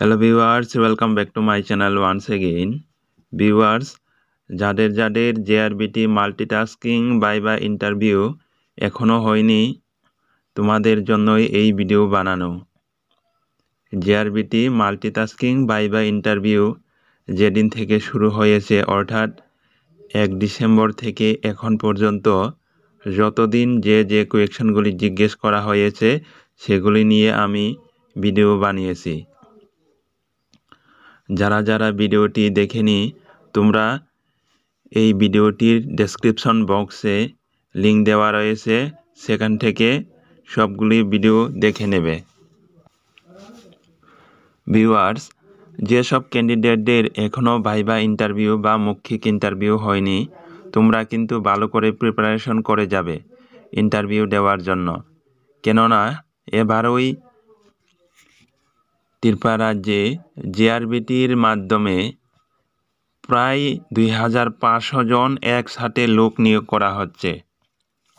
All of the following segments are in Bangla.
hello viewers welcome back to my channel once again viewers যাদের যাদের জেআরবিটি মাল্টিটাস্কিং বাই বা ইন্টারভিউ এখনও হয়নি তোমাদের জন্যই এই ভিডিও বানানো জে আর জেআরবিটি মাল্টিটাস্কিং বাই বা ইন্টারভিউ যেদিন থেকে শুরু হয়েছে অর্থাৎ এক ডিসেম্বর থেকে এখন পর্যন্ত যতদিন যে যে কোয়েকশনগুলি জিজ্ঞেস করা হয়েছে সেগুলি নিয়ে আমি ভিডিও বানিয়েছি যারা যারা ভিডিওটি দেখেনি তোমরা এই ভিডিওটির ডেসক্রিপশন বক্সে লিঙ্ক দেওয়া রয়েছে সেখান থেকে সবগুলি ভিডিও দেখে নেবে ভিউয়ার্স যেসব ক্যান্ডিডেটদের এখনও ভাইবা ইন্টারভিউ বা মৌখিক ইন্টারভিউ হয়নি তোমরা কিন্তু ভালো করে প্রিপারেশন করে যাবে ইন্টারভিউ দেওয়ার জন্য কেননা এবারই ত্রিপুরা রাজ্যে জেআরবিটির মাধ্যমে প্রায় দুই হাজার পাঁচশো জন একসাথে লোক নিয়োগ করা হচ্ছে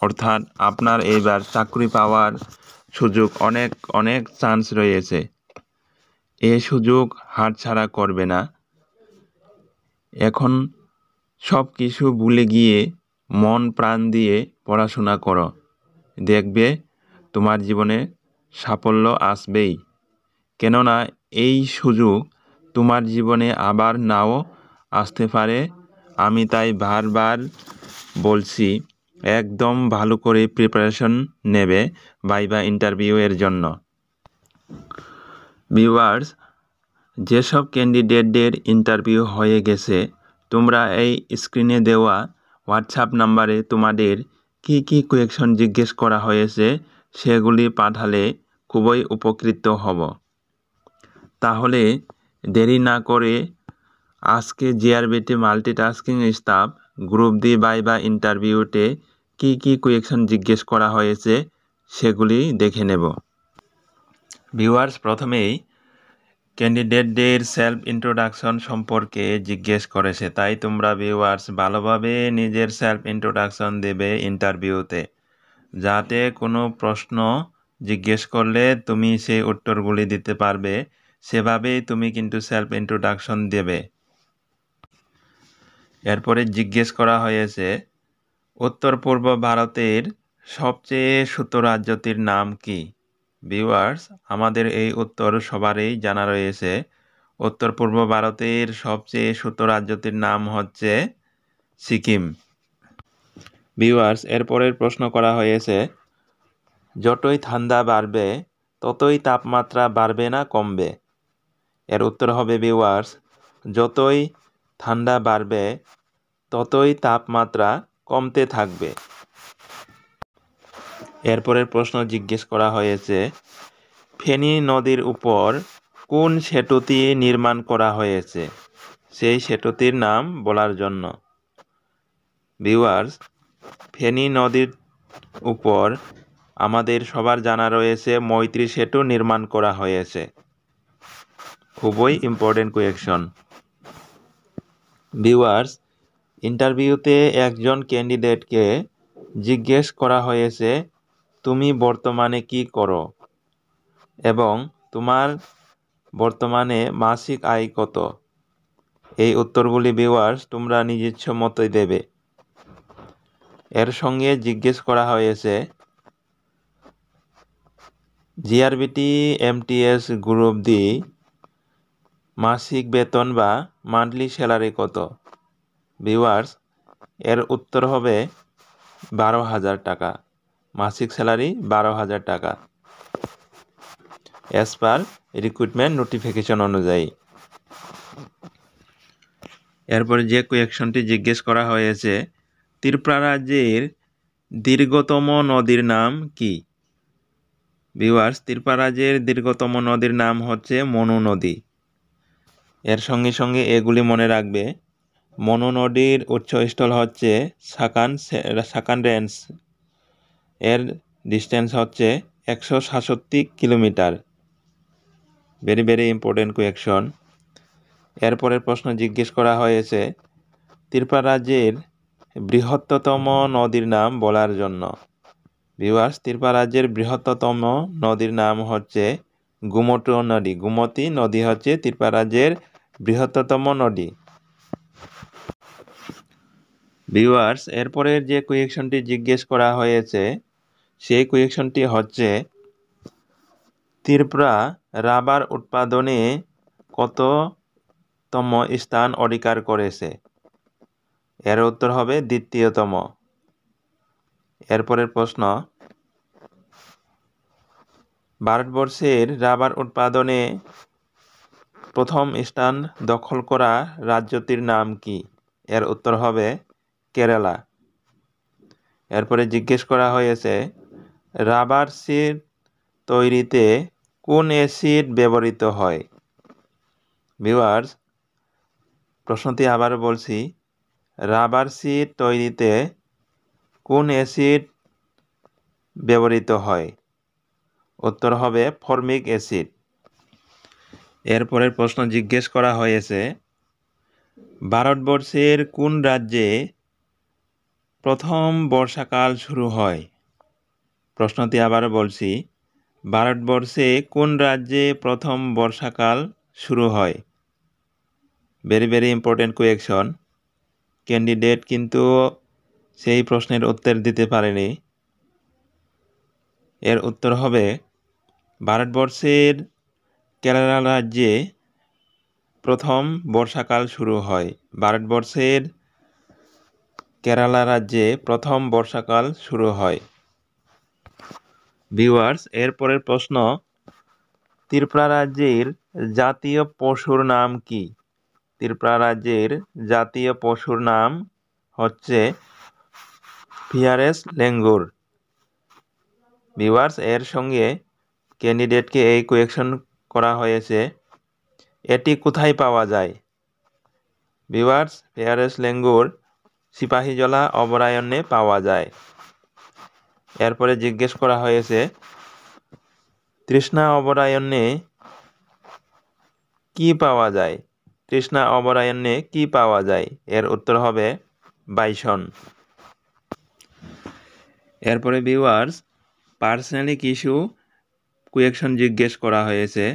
অর্থাৎ আপনার এবার চাকরি পাওয়ার সুযোগ অনেক অনেক চান্স রয়েছে এ সুযোগ হাটছাড়া করবে না এখন সব কিছু ভুলে গিয়ে মন প্রাণ দিয়ে পড়াশোনা করো দেখবে তোমার জীবনে সাফল্য আসবেই কেননা এই সুযোগ তোমার জীবনে আবার নাও আসতে পারে আমি তাই বারবার বলছি একদম ভালো করে প্রিপারেশন নেবে ভাইবা ইন্টারভিউয়ের জন্য ভিউয়ার্স যেসব ক্যান্ডিডেটদের ইন্টারভিউ হয়ে গেছে তোমরা এই স্ক্রিনে দেওয়া হোয়াটসঅ্যাপ নাম্বারে তোমাদের কি কি কোয়েকশন জিজ্ঞেস করা হয়েছে সেগুলি পাঠালে খুবই উপকৃত হব তাহলে দেরি না করে আজকে JRBT multitasking staff group D বাই বা ইন্টারভিউতে কি কি কোয়েকশন জিজ্ঞেস করা হয়েছে সেগুলি দেখে নেব ভিউয়ার্স প্রথমেই ক্যান্ডিডেটদের সেলফ ইন্ট্রোডাকশন সম্পর্কে জিজ্ঞেস করেছে তাই তোমরা ভিউয়ার্স ভালোভাবে নিজের সেলফ ইন্ট্রোডাকশন দেবে ইন্টারভিউতে যাতে কোনো প্রশ্ন জিজ্ঞেস করলে তুমি সেই উত্তরগুলি দিতে পারবে সেভাবেই তুমি কিন্তু সেলফ ইন্ট্রোডাকশন দেবে এরপরে জিজ্ঞেস করা হয়েছে উত্তর পূর্ব ভারতের সবচেয়ে সুত রাজ্যটির নাম কি ভিউয়ার্স আমাদের এই উত্তর সবারই জানা রয়েছে উত্তর পূর্ব ভারতের সবচেয়ে সুত রাজ্যটির নাম হচ্ছে সিকিম ভিউয়ার্স এরপরের প্রশ্ন করা হয়েছে যতই ঠান্ডা বাড়বে ততই তাপমাত্রা বাড়বে না কমবে এর উত্তর হবে বিওয়ার্স যতই ঠান্ডা বাড়বে ততই তাপমাত্রা কমতে থাকবে এরপরের প্রশ্ন জিজ্ঞেস করা হয়েছে ফেনী নদীর উপর কোন সেতুটি নির্মাণ করা হয়েছে সেই সেতুটির নাম বলার জন্য বিওয়ার্স ফেনী নদীর উপর আমাদের সবার জানা রয়েছে মৈত্রী সেতু নির্মাণ করা হয়েছে খুবই ইম্পর্টেন্ট কোয়েকশন ভিউয়ার্স ইন্টারভিউতে একজন ক্যান্ডিডেটকে জিজ্ঞেস করা হয়েছে তুমি বর্তমানে কি করো এবং তোমার বর্তমানে মাসিক আয় কত এই উত্তরগুলি ভিউয়ার্স তোমরা নিজস্ব মতোই দেবে এর সঙ্গে জিজ্ঞেস করা হয়েছে জিআরবিটি এমটিএস গ্রুপ দি মাসিক বেতন বা মান্থলি স্যালারি কত ভিওয়ার্স এর উত্তর হবে বারো হাজার টাকা মাসিক স্যালারি বারো হাজার টাকা অ্যাজ পার রিক্রুটমেন্ট নোটিফিকেশন অনুযায়ী এরপরে যে কোয়েকশনটি জিজ্ঞেস করা হয়েছে ত্রিপুরা রাজ্যের দীর্ঘতম নদীর নাম কি ভিওয়ার্স ত্রিপুরা রাজ্যের দীর্ঘতম নদীর নাম হচ্ছে মনু নদী এর সঙ্গে সঙ্গে এগুলি মনে রাখবে মনো নদীর উৎসস্থল হচ্ছে সাকান সাকান রেঞ্জ এর ডিস্টেন্স হচ্ছে একশো সাতষট্টি kilometre very very important question এরপরের প্রশ্ন জিজ্ঞেস করা হয়েছে ত্রিপুরা রাজ্যের বৃহত্তম নদীর নাম বলার জন্য বিভাস ত্রিপুরা রাজ্যের বৃহত্তম নদীর নাম হচ্ছে গুমটু নদী গুমতি নদী হচ্ছে ত্রিপুরা রাজ্যের বৃহত্তম নদী ভিউয়ার্স এরপরের যে কুয়েকশনটি জিজ্ঞেস করা হয়েছে সেই কুয়েকশনটি হচ্ছে ত্রিপুরা রাবার উৎপাদনে কততম স্থান অধিকার করেছে এর উত্তর হবে দ্বিতীয়তম এরপরের প্রশ্ন ভারতবর্ষের রাবার উৎপাদনে প্রথম স্থান দখল করা রাজ্যটির নাম কি এর উত্তর হবে কেরালা এরপরে জিজ্ঞেস করা হয়েছে রাবার সিড তৈরিতে কোন অ্যাসিড ব্যবহৃত হয় ভিওয়ার্স প্রশ্নটি আবার বলছি রাবার সিড তৈরিতে কোন অ্যাসিড ব্যবহৃত হয় উত্তর হবে ফর্মিক অ্যাসিড এরপরের প্রশ্ন জিজ্ঞেস করা হয়েছে ভারতবর্ষের কোন রাজ্যে প্রথম বর্ষাকাল শুরু হয় প্রশ্নটি আবার বলছি ভারতবর্ষে কোন রাজ্যে প্রথম বর্ষাকাল শুরু হয় very very important question candidate কিন্তু সেই প্রশ্নের উত্তর দিতে পারেনি এর উত্তর হবে ভারতবর্ষের কেরালা রাজ্যে প্রথম বর্ষাকাল শুরু হয় ভারতবর্ষের কেরালা রাজ্যে প্রথম বর্ষাকাল শুরু হয় ভিউয়ার্স এরপরের প্রশ্ন ত্রিপুরা রাজ্যের জাতীয় পশুর নাম কি ত্রিপুরা রাজ্যের জাতীয় পশুর নাম হচ্ছে ফিয়ারেস লেঙ্গুর ভিউয়ার্স এর সঙ্গে ক্যান্ডিডেটকে এই কোয়েকশন করা হয়েছে এটি কোথায় পাওয়া যায় ভিভার্স পেয়ারেস লেঙ্গুর সিপাহীজলা অবরায়ণে পাওয়া যায় এরপরে জিজ্ঞেস করা হয়েছে তৃষ্ণা অবরায়ণে কি পাওয়া যায় তৃষ্ণা অবরায়ণে কি পাওয়া যায় এর উত্তর হবে বাইসন এরপরে ভিউয়ার্স পার্সোনালি কিছু কুয়েকশন জিজ্ঞেস করা হয়েছে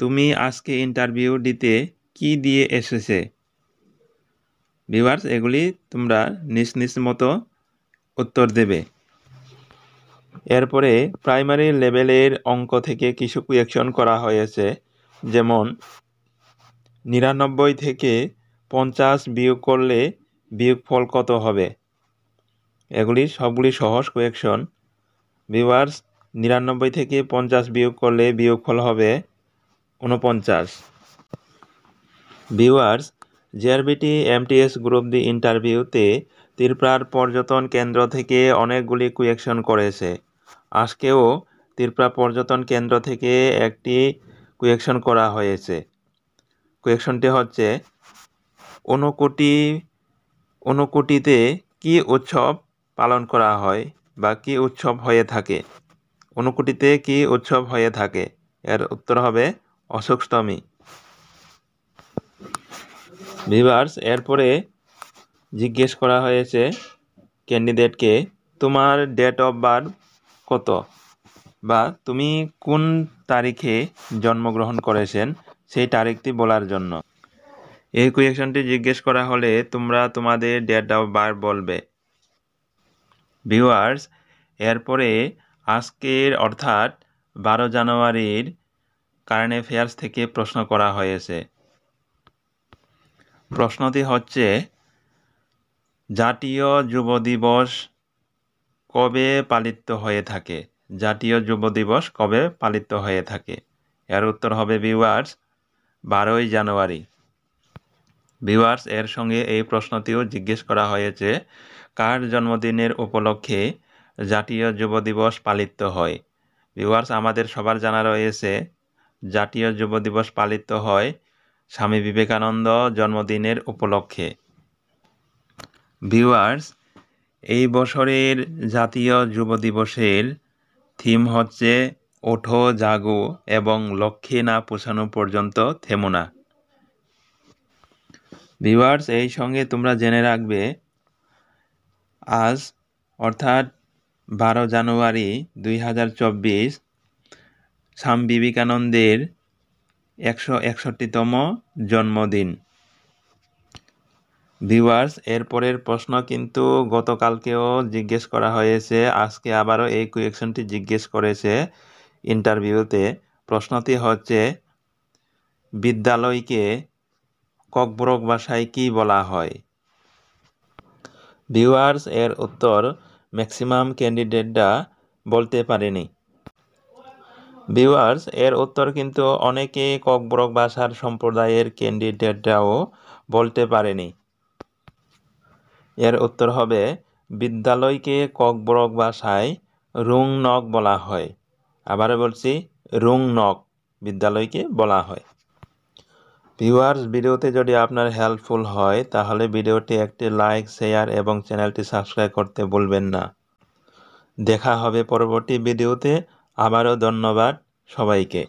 তুমি আজকে ইন্টারভিউ দিতে কি দিয়ে এসেছে ভিভার্স এগুলি তোমরা নিজ নিজ মতো উত্তর দেবে এরপরে প্রাইমারি লেভেলের অঙ্ক থেকে কিছু কুয়েকশন করা হয়েছে যেমন নিরানব্বই থেকে পঞ্চাশ বিয়োগ করলে বিয়োগ ফল কত হবে এগুলি সবগুলি সহজ কোয়েকশন ভিভার্স নিরানব্বই থেকে পঞ্চাশ বিয়োগ করলে বিয়োগফল হবে উনপঞ্চাশ viewers JRBT MTS group D ইন্টারভিউতে তিরপ্রার পর্যটন কেন্দ্র থেকে অনেকগুলি কুয়েকশন করেছে আজকেও তিরপ্রা পর্যটন কেন্দ্র থেকে একটি কুয়েকশন করা হয়েছে কুয়েকশনটি হচ্ছে অনুকুটি অনুকুটিতে কি উৎসব পালন করা হয় বা কী উৎসব হয়ে থাকে অনুকুটিতে কি উৎসব হয়ে থাকে এর উত্তর হবে অশোকষ্টমী ভিভার্স এরপরে জিজ্ঞেস করা হয়েছে ক্যান্ডিডেটকে তোমার ডেট অফ বার্থ কত বা তুমি কোন তারিখে জন্মগ্রহণ করেছেন সেই তারিখটি বলার জন্য এই কুয়েকশনটি জিজ্ঞেস করা হলে তোমরা তোমাদের ডেট অফ বার্থ বলবে ভিওয়ার্স এরপরে আজকের অর্থাৎ বারো জানুয়ারির কারেন্ট অ্যাফেয়ার্স থেকে প্রশ্ন করা হয়েছে প্রশ্নটি হচ্ছে জাতীয় যুব দিবস কবে পালিত হয়ে থাকে জাতীয় যুব দিবস কবে পালিত হয়ে থাকে এর উত্তর হবে ভিউয়ার্স বারোই জানুয়ারি ভিউয়ার্স এর সঙ্গে এই প্রশ্নটিও জিজ্ঞেস করা হয়েছে কার জন্মদিনের উপলক্ষে জাতীয় যুব দিবস পালিত হয় ভিউয়ার্স আমাদের সবার জানা রয়েছে জাতীয় যুব দিবস পালিত হয় স্বামী বিবেকানন্দ জন্মদিনের উপলক্ষে ভিউয়ার্স এই বছরের জাতীয় যুব দিবসের থিম হচ্ছে ওঠো জাগো এবং লক্ষ্যে না পৌঁছানো পর্যন্ত থেমো না ভিউয়ার্স এই সঙ্গে তোমরা জেনে রাখবে আজ অর্থাৎ বারো জানুয়ারি দুই হাজার চব্বিশ স্বামী বিবেকানন্দের একশো একষট্টিতম জন্মদিন ভিউয়ার্স এরপরের প্রশ্ন কিন্তু গতকালকেও জিজ্ঞেস করা হয়েছে আজকে আবারও এই কুয়েকশনটি জিজ্ঞেস করেছে ইন্টারভিউতে প্রশ্নটি হচ্ছে বিদ্যালয়কে ককব্রক ভাষায় কি বলা হয় ভিউয়ার্স এর উত্তর ম্যাক্সিমাম ক্যান্ডিডেটরা বলতে পারেনি ভিউয়ার্স এর উত্তর কিন্তু অনেকে ককবরক ভাষার সম্প্রদায়ের ক্যান্ডিডেটরাও বলতে পারেনি এর উত্তর হবে বিদ্যালয়কে ককবরক ভাষায় নক বলা হয় আবার বলছি রুং নক বিদ্যালয়কে বলা হয় ভিউয়ার্স ভিডিওতে যদি আপনার হেল্পফুল হয় তাহলে ভিডিওটি একটি লাইক শেয়ার এবং চ্যানেলটি সাবস্ক্রাইব করতে ভুলবেন না দেখা হবে পরবর্তী ভিডিওতে আবারও ধন্যবাদ সবাইকে